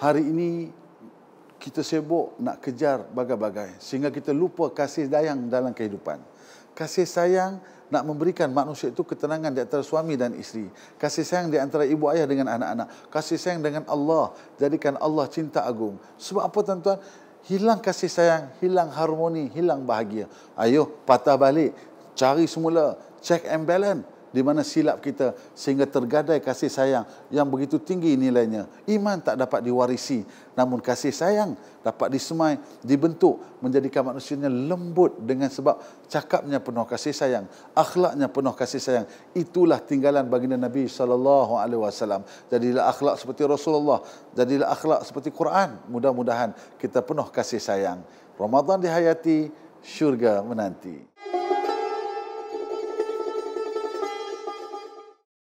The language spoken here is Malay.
hari ini kita sibuk nak kejar bagai-bagai sehingga kita lupa kasih sayang dalam kehidupan. Kasih sayang nak memberikan manusia itu ketenangan di antara suami dan isteri. Kasih sayang di antara ibu ayah dengan anak-anak. Kasih sayang dengan Allah. Jadikan Allah cinta agung. Sebab apa tuan-tuan? Hilang kasih sayang, hilang harmoni, hilang bahagia. Ayuh patah balik. Cari semula. Check and balance di mana silap kita sehingga tergadai kasih sayang yang begitu tinggi nilainya. Iman tak dapat diwarisi namun kasih sayang dapat disemai, dibentuk menjadikan manusianya lembut dengan sebab cakapnya penuh kasih sayang, akhlaknya penuh kasih sayang. Itulah tinggalan baginda Nabi sallallahu alaihi wasallam. Jadilah akhlak seperti Rasulullah, jadilah akhlak seperti Quran. Mudah-mudahan kita penuh kasih sayang. Ramadan dihayati, syurga menanti.